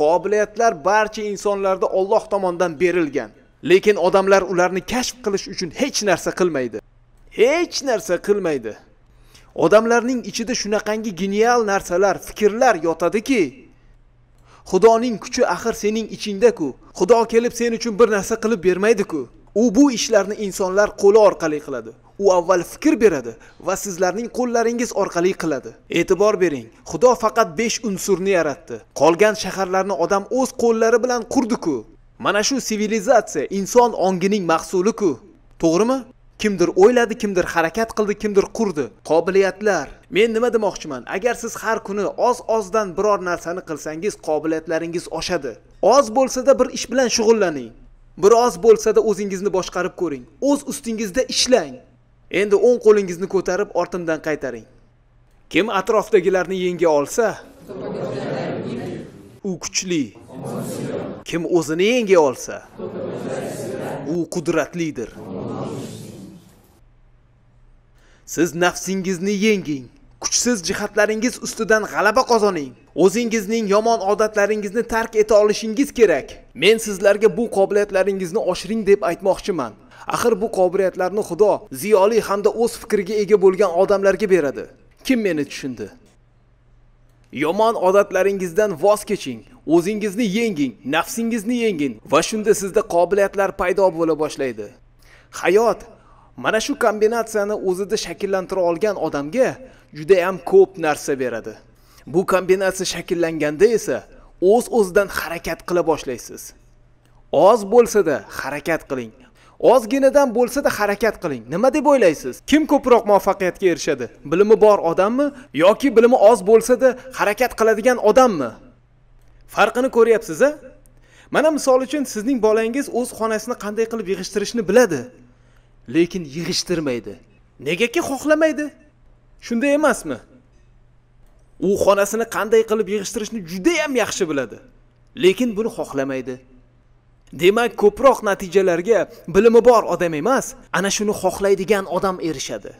qobiliyatlar barcha insonlarda Alloh tomonidan berilgan. Lekin odamlar ularni kashf qilish uchun hech narsa qilmaydi. Hech narsa qilmaydi. Odamlarning ichida shunaqangi genial narsalar, fikrlar yotadiki, Xudoning kuchi axir sening ichingda-ku. Xudo kelib sen uchun bir narsa qilib bermaydi-ku. U bu ishlarni insonlar qo'li orqali qiladi. u avval fikr beradi va sizlarning qo'llaringiz orqali qiladi e'tibor bering xudo faqat 5 unsurni yaratdi qolgan shaharlarni odam o'z qo'llari bilan qurdi-ku. mana shu sivilizatsiya inson ongining mahsuliku ku to'g'rimi kimdir o'yladi kimdir harakat qildi kimdir qurdi qobiliyatlar men nima demoqchiman agar siz har kuni oz ozdan biror narsani qilsangiz qobiliyatlaringiz oshadi oz bo'lsa-da bir ish bilan shug'ullaning biroz bo'lsa-da o'zingizni boshqarib ko'ring o'z ustingizda ishlang endi o'ng qo'lingizni ko'tarib ortimdan qaytaring kim atrofdagilarni yenga olsa u kuchli kim o'zini yenga olsa u qudratlidir siz nafsingizni yenging kuchsiz jihatlaringiz ustidan g'alaba qozoning o'zingizning yomon odatlaringizni tark eta olishingiz kerak men sizlarga bu qobiliyatlaringizni oshiring deb aytmoqchiman axir bu qobiliyatlarni xudo ziyoli hamda o'z fikriga ega bo'lgan odamlarga beradi kim meni tushundi yomon odatlaringizdan voz keching o'zingizni yenging nafsingizni yenging va shunda sizda qobiliyatlar paydo bo'la boshlaydi hayot mana shu kombinatsiyani o'zida shakllantira olgan odamga judayam ko'p narsa beradi bu kombinatsiya shakllanganda esa o'z o'zidan harakat qila boshlaysiz oz bo'lsa-da harakat qiling ozginadan bo'lsa-da harakat qiling. Nima deb o'ylaysiz? Kim ko'proq muvaffaqiyatga erishadi? Bilimi bor odammi yoki bilimi oz bo'lsa-da harakat qiladigan odammi? Farqini ko'ryapsiz-a? Mana misol uchun sizning bolangiz o'z xonasini qanday qilib yig'ishtirishni biladi, lekin yig'ishtirmaydi. Negaki xohlamaydi? Shunday emasmi? U xonasini qanday qilib yig'ishtirishni juda ham yaxshi biladi, lekin buni xohlamaydi. demak ko'proq natijalarga bilimi bor odam emas ana shuni xohlaydigan odam erishadi